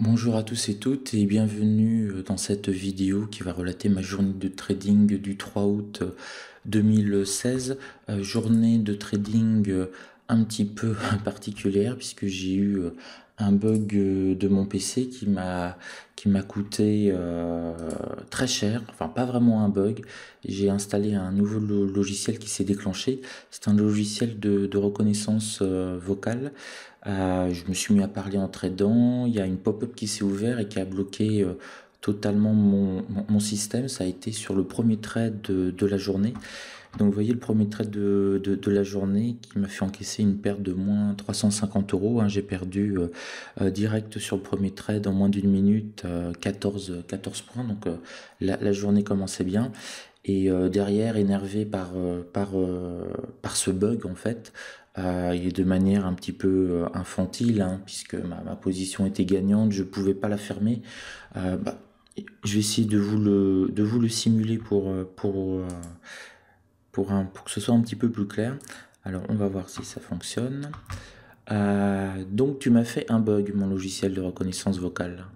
Bonjour à tous et toutes et bienvenue euh, dans cette vidéo qui va relater ma journée de trading du 3 août 2016, euh, euh, journée de trading un petit peu particulière puisque j'ai eu un bug de mon PC qui m'a qui m'a coûté très cher, enfin pas vraiment un bug. J'ai installé un nouveau logiciel qui s'est déclenché. C'est un logiciel de, reconnaissance vocale euh, je me suis mis à parler en dents. Il y a une pop-up qui s'est ouverte et qui a bloqué euh, totalement mon, système. Ça a été sur le premier trade de, la journée. Donc vous voyez le premier trade de, la journée qui m'a fait encaisser une perte de moins 350 euros. Hein. J'ai perdu euh, direct sur le premier trade en moins d'une minute 14, 14 points. Donc la, la journée commençait bien. Et derrière, énervé par, par, par ce bug, en fait, euh, et de manière un petit peu euh, infantile, hein, puisque ma, position était gagnante, je ne pouvais pas la fermer. Euh, bah, je vais essayer de vous le, de vous le simuler pour, pour, pour, un, pour que ce soit un petit peu plus clair. Alors on va voir si ça fonctionne. donc tu m'as fait un bug, mon logiciel de reconnaissance vocale.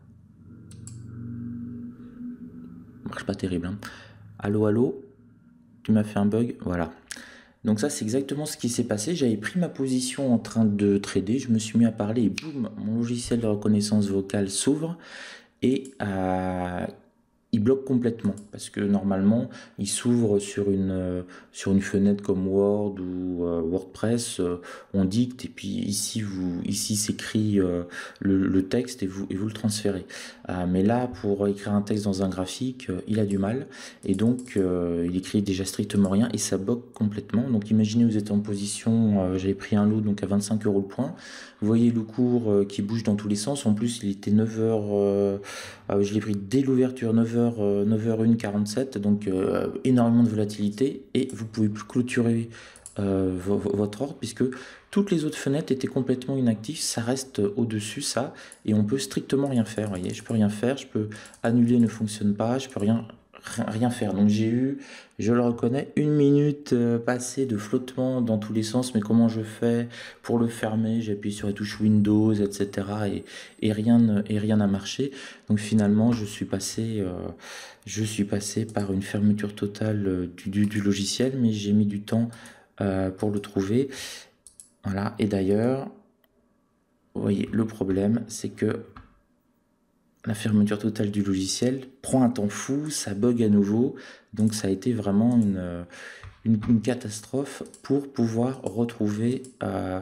Marche pas terrible. Hein. Allô, allô Tu m'as fait un bug Voilà. Donc ça, c'est exactement ce qui s'est passé. J'avais pris ma position en train de trader, je me suis mis à parler et boum, mon logiciel de reconnaissance vocale s'ouvre. Et euh, il bloque complètement parce que normalement il s'ouvre sur une euh, sur une fenêtre comme Word ou euh, WordPress euh, on dicte et puis ici vous ici s'écrit le, texte et vous et vous le transférez mais là pour écrire un texte dans un graphique il a du mal et donc il écrit déjà strictement rien et ça bloque complètement donc imaginez vous êtes en position j'avais pris un lot donc à 25 euros le point vous voyez le cours qui bouge dans tous les sens en plus il était 9h je l'ai pris dès l'ouverture 9 heures 9h, euh, h donc euh, énormément de volatilité, et vous pouvez plus clôturer euh, votre ordre puisque toutes les autres fenêtres étaient complètement inactives, ça reste au-dessus ça et on peut strictement rien faire, voyez, je peux rien faire, je peux annuler ne fonctionne pas, je peux rien rien faire. Donc j'ai eu, je le reconnais, une minute euh, passée de flottement dans tous les sens, mais comment je fais pour le fermer J'appuie sur la touche Windows, etc. Et, et rien et rien marché. Donc finalement, je suis passé, euh, je suis passé par une fermeture totale euh, du, logiciel, mais j'ai mis du temps pour le trouver. Voilà, et d'ailleurs, vous voyez, le problème, c'est que la fermeture totale du logiciel prend un temps fou, ça bug à nouveau. Donc ça a été vraiment une, euh, catastrophe pour pouvoir retrouver euh,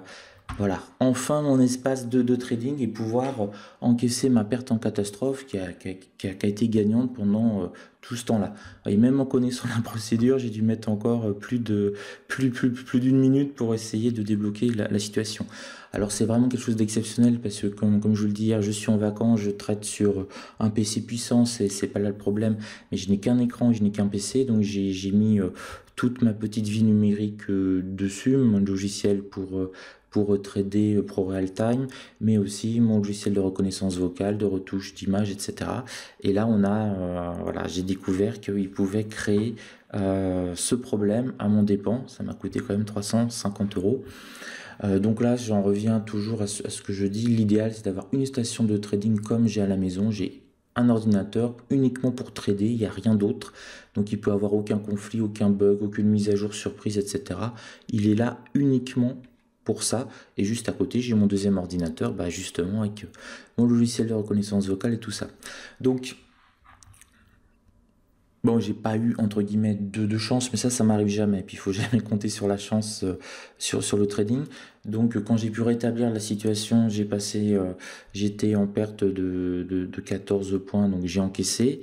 voilà, enfin mon espace de, trading et pouvoir euh, encaisser ma perte en catastrophe qui a, été gagnante pendant tout ce temps-là. Et même en connaissant la procédure, j'ai dû mettre encore plus de plus, plus, plus d'une minute pour essayer de débloquer la situation. Alors c'est vraiment quelque chose d'exceptionnel parce que comme, je vous le dis hier, je suis en vacances, je traite sur un PC puissant, c'est pas là le problème, mais je n'ai qu'un écran, je n'ai qu'un PC, donc j'ai mis euh, toute ma petite vie numérique euh, dessus, mon logiciel pour euh, pour trader Pro Real Time, mais aussi mon logiciel de reconnaissance vocale, de retouche d'image, etc. Et là, on a, voilà, j'ai découvert qu'il pouvait créer ce problème à mon dépens. Ça m'a coûté quand même 350 euros. Euh, donc là, j'en reviens toujours à ce, que je dis. L'idéal, c'est d'avoir une station de trading comme j'ai à la maison. J'ai un ordinateur uniquement pour trader, il n'y a rien d'autre. Donc il peut avoir aucun conflit, aucun bug, aucune mise à jour surprise, etc. Il est là uniquement pour ça. Et juste à côté, j'ai mon deuxième ordinateur, bah justement avec mon logiciel de reconnaissance vocale et tout ça. Donc Bon, j'ai pas eu entre guillemets de, de chance, mais ça, ça m'arrive jamais. Puis il faut jamais compter sur la chance euh, sur, le trading. Donc euh, quand j'ai pu rétablir la situation, j'ai passé, euh, j'étais en perte de, 14 points, donc j'ai encaissé.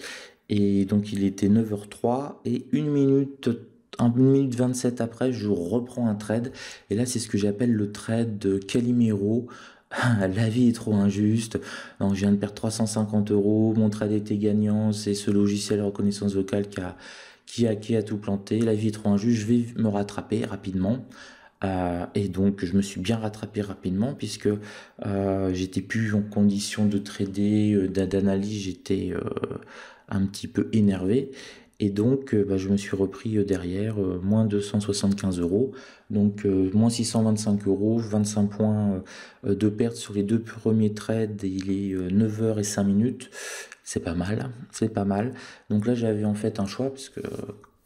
Et donc il était 9h03 et une minute 1 minute 27 après, je reprends un trade. Et là, c'est ce que j'appelle le trade Calimero. Ah, la vie est trop injuste, donc je viens de perdre 350 euros, mon trade était gagnant, c'est ce logiciel de reconnaissance vocale qui a, qui a, qui a tout planté, la vie est trop injuste, je vais me rattraper rapidement. Euh, et donc je me suis bien rattrapé rapidement puisque euh, j'étais plus en condition de trader, euh, d'analyse, j'étais un petit peu énervé et donc, euh, bah, je me suis repris euh, derrière euh, moins 275 euros, donc moins 625 euros, 25 points de perte sur les deux premiers trades. Il est 9h et 5 minutes. C'est pas mal, c'est pas mal. Donc là, j'avais en fait un choix puisque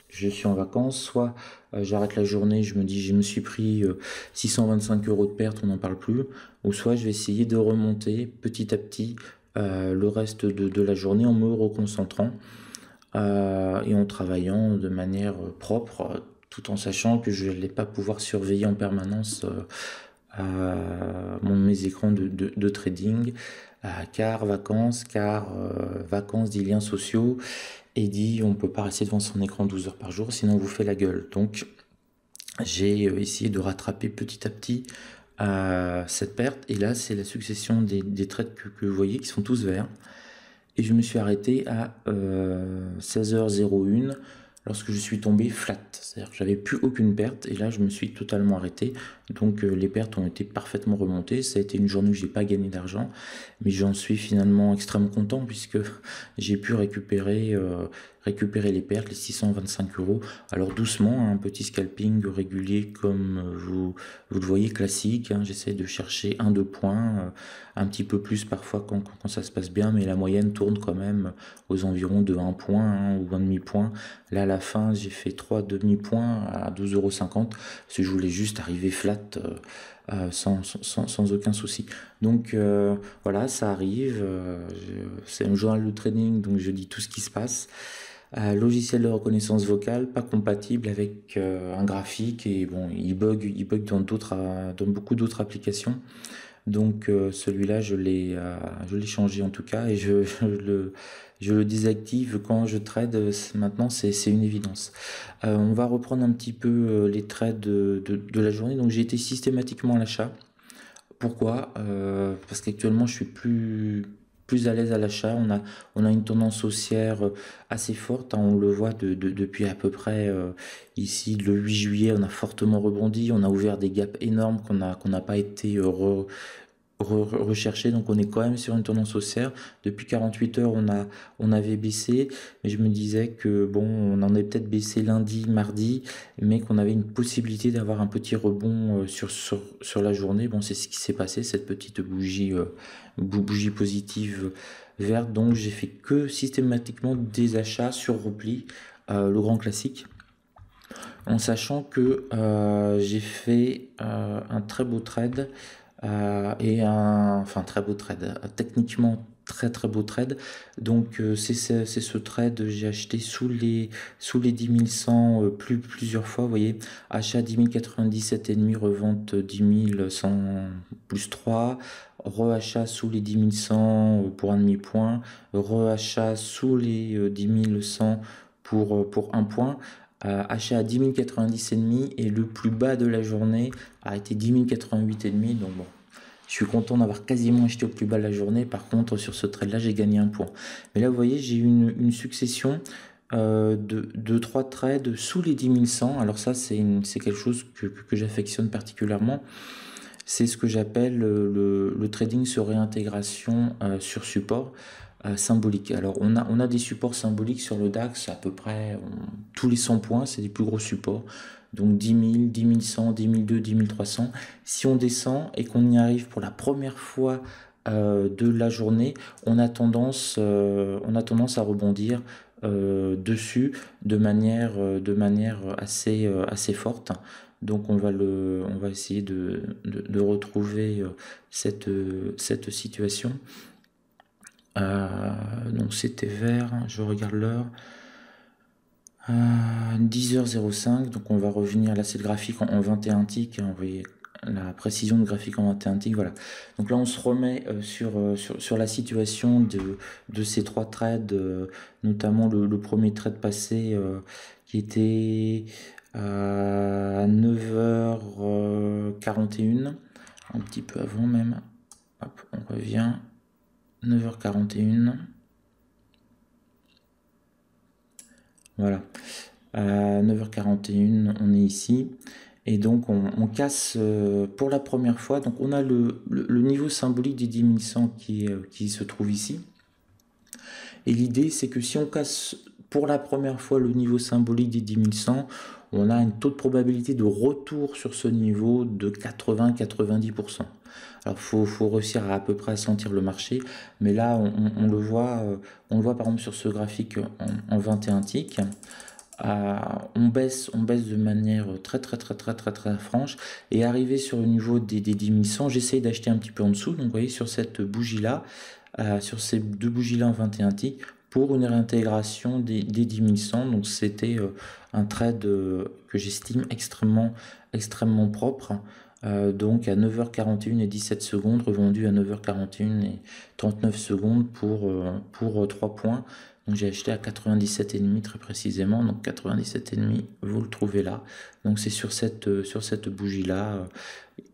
je suis en vacances, soit j'arrête la journée, je me dis je me suis pris 625 euros de perte, on n'en parle plus, ou soit je vais essayer de remonter petit à petit le reste de la journée en me reconcentrant. Euh, et en travaillant de manière euh, propre, euh, tout en sachant que je n'allais pas pouvoir surveiller en permanence mes écrans de, trading, car vacances, car vacances dit liens sociaux, et dit on ne peut pas rester devant son écran 12 heures par jour, sinon on vous fait la gueule. Donc j'ai essayé de rattraper petit à petit cette perte, et là c'est la succession des, trades que, vous voyez qui sont tous verts et je me suis arrêté à 16h01 euh, lorsque je suis tombé flat, c'est-à-dire j'avais plus aucune perte et là je me suis totalement arrêté. Donc euh, les pertes ont été parfaitement remontées. Ça a été une journée où j'ai pas gagné d'argent, mais j'en suis finalement extrêmement content puisque j'ai pu récupérer euh, récupérer les pertes, les 625 euros. Alors doucement, hein, un petit scalping régulier comme euh, vous, vous le voyez classique. Hein. J'essaie de chercher un deux points, un petit peu plus parfois quand, ça se passe bien, mais la moyenne tourne quand même aux environs de 1 point hein, ou un demi point. Là fin, j'ai fait trois demi-points à 12,50€. Si je voulais juste arriver flat euh, euh, sans, aucun souci. Donc euh, voilà, ça arrive. C'est un journal de training, donc je dis tout ce qui se passe. logiciel de reconnaissance vocale pas compatible avec un graphique et bon, il bug, il bug dans, d'autres dans beaucoup d'autres applications. Donc celui-là, je l'ai l'ai changé en tout cas et je le, je le désactive quand je trade. Maintenant, c'est une évidence. Euh, on va reprendre un petit peu euh, les trades de, la journée. Donc, j'ai été systématiquement à l'achat. Pourquoi euh, Parce qu'actuellement, je suis plus plus à l'aise à l'achat. On a, on a une tendance haussière assez forte. Hein. on le voit depuis à peu près ici le 8 juillet. On a fortement rebondi. On a ouvert des gaps énormes qu'on n'a qu'on pas été heureux recherché. Donc on est quand même sur une tendance haussière. Depuis 48 heures, on, a, on avait baissé. Mais je me disais que bon, on en est peut-être baissé lundi, mardi, mais qu'on avait une possibilité d'avoir un petit rebond euh, sur, sur, sur la journée. Bon, c'est ce qui s'est passé, cette petite bougie, euh, bougie positive verte. Donc j'ai fait que systématiquement des achats sur repli, euh, le grand classique en sachant que j'ai fait un très beau trade euh, et un enfin, très beau trade. Techniquement, très très beau trade. Donc euh, c'est ce trade, j'ai acheté sous les, sous les 10 100 euh, plus, plusieurs fois, vous voyez, achat 10 demi revente 10 100 plus 3, reachat sous les 10 100 pour un demi-point, reachat sous les 10 100 pour, pour un point euh, à 10 090,5 et le plus bas de la journée a été 10 088,5. Donc bon, je suis content d'avoir quasiment acheté au plus bas de la journée. Par contre, sur ce trade-là, j'ai gagné un point. Mais là, vous voyez, j'ai eu une, succession euh, de, trois trades sous les 10 100. Alors ça, c'est quelque chose que, j'affectionne particulièrement. C'est ce que j'appelle euh, le, trading sur réintégration euh, sur support. Euh, symbolique. Alors on a, on a des supports symboliques sur le DAX, à peu près tous les 100 points, c'est des plus gros supports. Donc 10 000, 10 100, 10 200, 10 300. Si on descend et qu'on y arrive pour la première fois euh, de la journée, on a tendance, euh, on a tendance à rebondir dessus de manière, de manière assez, assez forte. Donc on va, le, on va essayer de, de retrouver cette, cette situation. Euh, donc c'était vert hein, je regarde l'heure, 10h05, euh, donc on va revenir, là c'est le graphique en, 21 ticks, hein, vous voyez la précision de graphique en 21 ticks, voilà. Donc là on se remet euh, sur, sur, la situation de, ces trois trades, notamment le, premier trade passé qui était à 9h41, un petit peu avant même, on revient, 9h41. Voilà. À 9h41, on est ici. Et donc, on, casse euh, pour la première fois. Donc, on a le, niveau symbolique des 10 100 qui, euh, qui se trouve ici. Et l'idée, c'est que si on casse pour la première fois le niveau symbolique des 10 100, on a un taux de probabilité de retour sur ce niveau de 80-90%. Alors faut, faut réussir à, à peu près à sentir le marché, mais là on, le voit, euh, on le voit par exemple sur ce graphique en, 21 ticks. Euh, on baisse, on baisse de manière très très très très très très franche et arrivé sur le niveau des, des 10 100, j'essaye d'acheter un petit peu en dessous. Donc vous voyez sur cette bougie là, euh, sur ces deux bougies là en 21 ticks, pour une réintégration des, des 10 Donc c'était euh, un trade euh, que j'estime extrêmement, extrêmement propre. Euh, donc à 9h41 et 17 secondes, revendu à 9h41 et 39 secondes pour, pour 3 points. Donc j'ai acheté à 97,5 très précisément. Donc 97,5, vous le trouvez là. Donc c'est sur cette, sur cette bougie-là.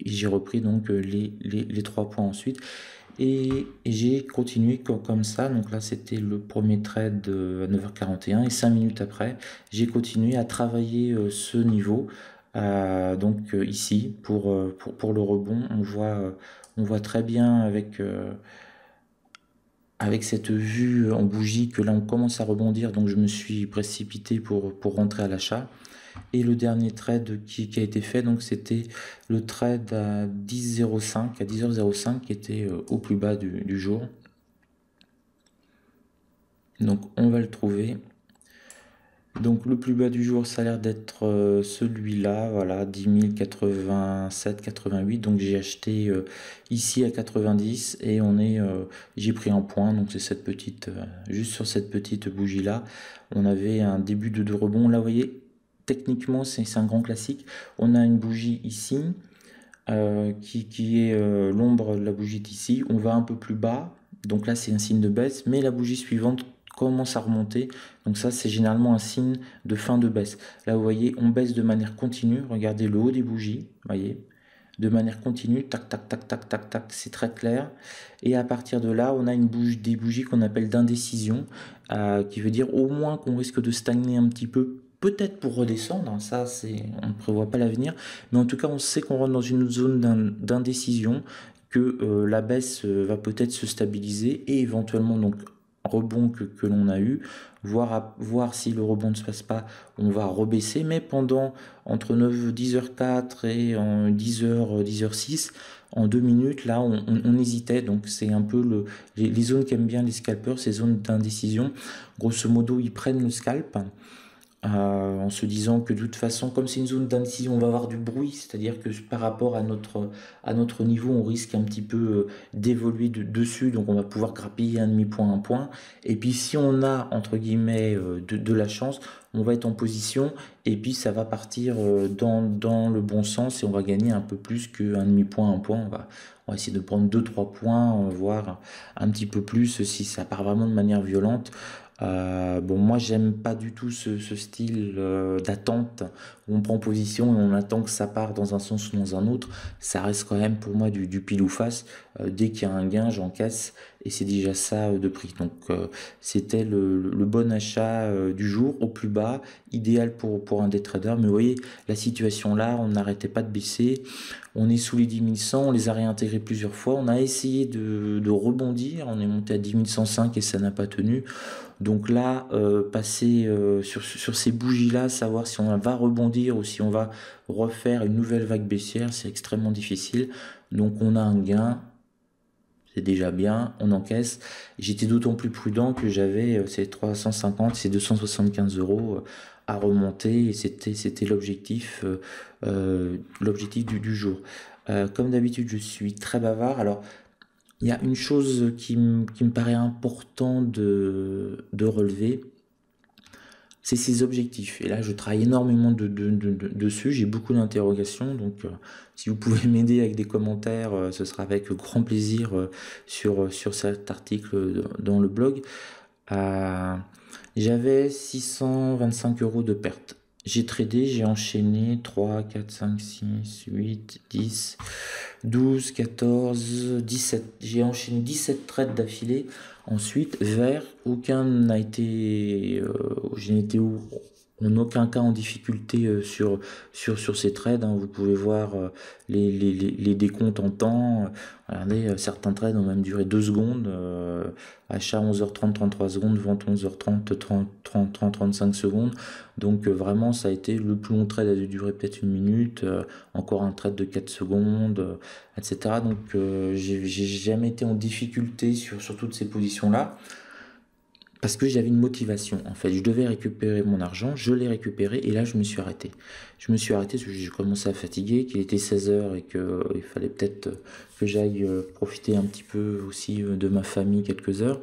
J'ai repris donc les, les, les 3 points ensuite. Et j'ai continué comme ça. Donc là, c'était le premier trade euh, à 9h41. Et 5 minutes après, j'ai continué à travailler euh, ce niveau. Euh, donc ici, pour, pour, pour, le rebond, on voit, on voit très bien avec, avec cette vue en bougie que là, on commence à rebondir. Donc je me suis précipité pour, pour rentrer à l'achat. Et le dernier trade qui, a été fait, donc c'était le trade à 10.05, à 10h05, qui était euh, au plus bas du, jour. Donc on va le trouver. Donc le plus bas du jour, ça a l'air d'être euh, celui-là, voilà, 10 087, 88. Donc j'ai acheté euh, ici à 90 et on est, j'ai pris un point. Donc c'est cette petite, juste sur cette petite bougie là, on avait un début de, de rebond. Là, vous voyez, techniquement, c'est un grand classique. On a une bougie ici, euh, qui, est euh, l'ombre de la bougie d'ici. On va un peu plus bas, donc là c'est un signe de baisse, mais la bougie suivante commence à remonter. Donc ça c'est généralement un signe de fin de baisse. Là vous voyez, on baisse de manière continue. Regardez le haut des bougies, voyez, de manière continue, tac tac tac tac tac tac, c'est très clair. Et à partir de là, on a une bougie, des bougies qu'on appelle d'indécision, euh, qui veut dire au moins qu'on risque de stagner un petit peu peut-être pour redescendre, hein, ça c'est on ne prévoit pas l'avenir, mais en tout cas on sait qu'on rentre dans une zone d'indécision, que euh, la baisse euh, va peut-être se stabiliser et éventuellement donc rebond que, l'on a eu, voir, voir si le rebond ne se passe pas, on va rebaisser, mais pendant entre 9, 10 h 4 et en 10h, 10h06, en deux minutes, là, on, hésitait. Donc, c'est un peu le, les, les zones qu'aiment bien les scalpers, ces zones d'indécision. Grosso modo, ils prennent le scalp euh, en se disant que de toute façon, comme c'est une zone d'incision on va avoir du bruit, c'est-à-dire que par rapport à notre, à notre niveau, on risque un petit peu euh, d'évoluer dessus, donc on va pouvoir grappiller un demi-point, un point. Et puis si on a, entre guillemets, euh, de, la chance, on va être en position, et puis ça va partir dans, le bon sens, et on va gagner un peu plus qu'un demi-point, un point. On va, on va essayer de prendre deux, trois points, voir un petit peu plus si ça part vraiment de manière violente. Euh, bon, moi, j'aime pas du tout ce, ce style euh, d'attente on prend position et on attend que ça part dans un sens ou dans un autre. Ça reste quand même pour moi du, du pile ou face. Euh, dès qu'il y a un gain, j'en casse et c'est déjà ça de prix. Donc, c'était le, le, bon achat du jour au plus bas, idéal pour, pour un day trader. Mais vous voyez, la situation là, on n'arrêtait pas de baisser. On est sous les 10 100, on les a réintégrés plusieurs fois. On a essayé de, de rebondir, on est monté à 10 105 et ça n'a pas tenu. Donc là, euh, passer euh, sur, ces bougies-là, savoir si on va rebondir ou si on va refaire une nouvelle vague baissière, c'est extrêmement difficile. Donc on a un gain, c'est déjà bien, on encaisse. J'étais d'autant plus prudent que j'avais euh, ces 350, ces 275 euros à remonter et c'était l'objectif du, du, jour. comme d'habitude, je suis très bavard. Alors il y a une chose qui, me paraît important de, relever, c'est ses objectifs. Et là, je travaille énormément dessus, j'ai beaucoup d'interrogations, donc euh, si vous pouvez m'aider avec des commentaires, euh, ce sera avec grand plaisir euh, sur cet article dans le blog. J'avais 625 euros de perte. J'ai tradé, j'ai enchaîné 3, 4, 5, 6, 8, 10, 12, 14, 17. J'ai enchaîné 17 trades d'affilée. Ensuite, vers aucun n'a été. Euh, je n'étais on n'a aucun cas en difficulté euh, sur, sur, sur ces trades. Hein. Vous pouvez voir euh, les, les, les, décomptes en temps. Regardez, euh, certains trades ont même duré 2 secondes. achat 11h30, 33 secondes, vente 11h30, 30, 30, 35 secondes. Donc vraiment, ça a été le plus long trade, a duré peut-être une minute. encore un trade de 4 secondes, etc. Donc j'ai jamais été en difficulté sur, sur toutes ces positions-là parce que j'avais une motivation en fait. Je devais récupérer mon argent, je l'ai récupéré et là je me suis arrêté. Je me suis arrêté parce que j'ai commencé à fatiguer, qu'il était 16h et qu'il euh, fallait peut-être euh, que j'aille euh, profiter un petit peu aussi de ma famille quelques heures.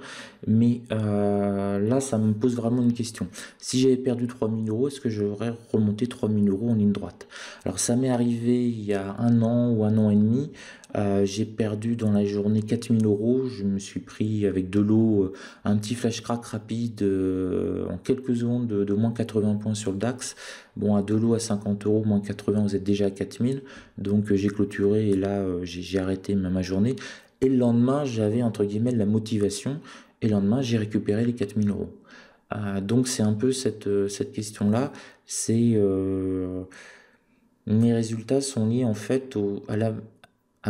Mais là ça me pose vraiment une question. Si j'avais perdu 3000 euros, est-ce que j'aurais remonté 3000 euros en ligne droite Alors ça m'est arrivé il y a un an ou un an et demi. Euh, j'ai perdu dans la journée 4000 euros. Je me suis pris avec de l'eau euh, un petit flash crack rapide euh, en quelques secondes de, moins 80 points sur le DAX. Bon, à de l'eau à 50 euros, moins 80, vous êtes déjà à 4000. Donc j'ai clôturé et là j'ai arrêté ma journée. Et le lendemain, j'avais entre guillemets la motivation. Et le lendemain, j'ai récupéré les 4000 euros. donc c'est un peu cette, cette question-là. C'est mes résultats sont liés en fait au, à la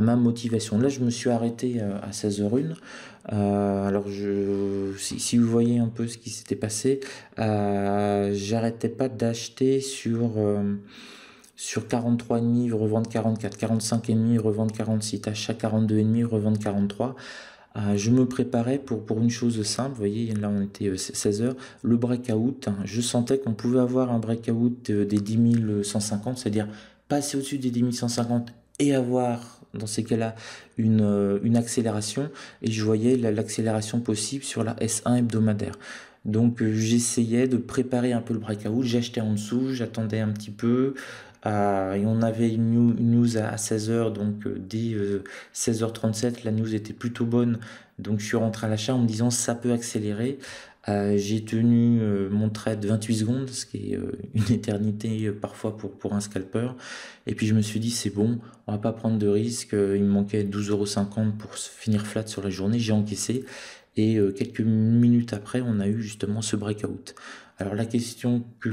ma motivation. Là, je me suis arrêté euh, à 16h01. Euh, alors, je, si, vous voyez un peu ce qui s'était passé, euh, j'arrêtais pas d'acheter sur, sur 43,5, revendre 44, 45,5, revendre 46, achat 42,5, revendre 43. je me préparais pour, pour une chose simple, vous voyez, là on était 16h, le breakout, hein. je sentais qu'on pouvait avoir un breakout des 10 150, c'est-à-dire passer au-dessus des 10 150 et avoir dans ces cas-là une, euh, accélération et je voyais l'accélération possible sur la S1 hebdomadaire. Donc euh, j'essayais de préparer un peu le breakout, j'achetais en dessous, j'attendais un petit peu. Euh, et on avait une news, à, 16h, donc dès 16h37, la news était plutôt bonne. Donc je suis rentré à l'achat en me disant ça peut accélérer. Euh, j'ai tenu euh, mon trade 28 secondes, ce qui est euh, une éternité parfois pour, pour un scalper. Et puis je me suis dit, c'est bon, on va pas prendre de risque. Il me manquait euros pour finir flat sur la journée. J'ai encaissé. Et quelques minutes après, on a eu justement ce breakout. Alors la question que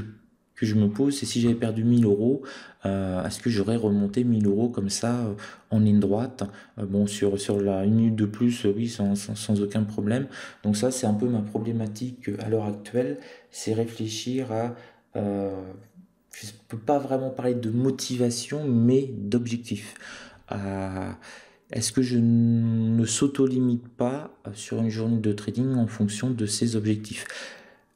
je me pose, c'est si j'avais perdu 1000 euros, euh, est-ce que j'aurais remonté 1000 euros comme ça euh, en ligne droite euh, Bon, sur, sur la une minute de plus, oui, sans, sans, aucun problème. Donc ça, c'est un peu ma problématique à l'heure actuelle, c'est réfléchir à... je peux pas vraiment parler de motivation, mais d'objectif. Est-ce que je ne s'auto-limite pas sur une journée de trading en fonction de ses objectifs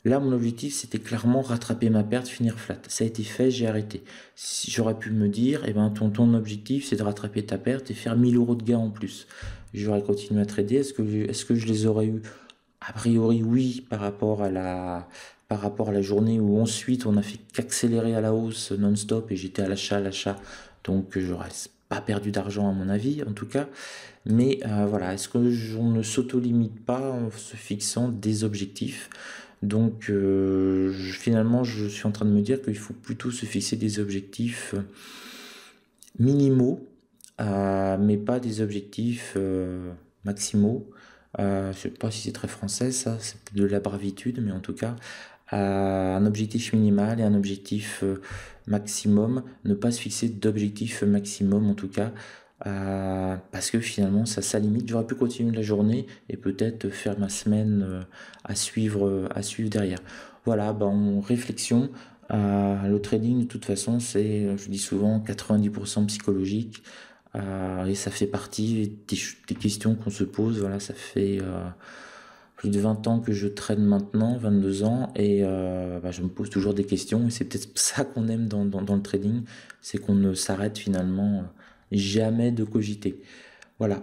Là, mon objectif, c'était clairement rattraper ma perte, finir flat. Ça a été fait, j'ai arrêté. Si j'aurais pu me dire, eh ben, ton, ton objectif, c'est de rattraper ta perte et faire 1000 euros de gains en plus. J'aurais continué à trader. Est-ce que, est que je les aurais eu A priori, oui, par rapport à la, par rapport à la journée où ensuite on a fait qu'accélérer à la hausse non-stop et j'étais à l'achat, à l'achat. Donc, j'aurais pas perdu d'argent à mon avis en tout cas mais euh, voilà est-ce que ne s'auto limite pas en se fixant des objectifs donc euh, finalement, je suis en train de me dire qu'il faut plutôt se fixer des objectifs euh, minimaux, euh, mais pas des objectifs maximaux. je ne sais pas si c'est très français ça, c'est de la bravitude, mais en tout cas, un objectif minimal et un objectif maximum, ne pas se fixer d'objectif maximum en tout cas, euh, parce que finalement ça, ça limite. J'aurais pu continuer la journée et peut-être faire ma semaine euh, à, suivre, euh, à suivre derrière. Voilà, ben, en réflexion, le trading de toute façon c'est, je dis souvent, 90% psychologique. et ça fait partie des, questions qu'on se pose. Voilà, ça fait plus de 20 ans que je traîne maintenant, 22 ans, et ben, je me pose toujours des questions, et c'est peut-être ça qu'on aime dans, dans, le trading, c'est qu'on ne s'arrête finalement jamais de cogiter. Voilà.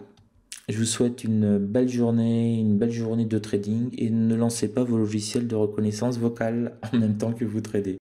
Je vous souhaite une belle journée, une belle journée de trading et ne lancez pas vos logiciels de reconnaissance vocale en même temps que vous tradez.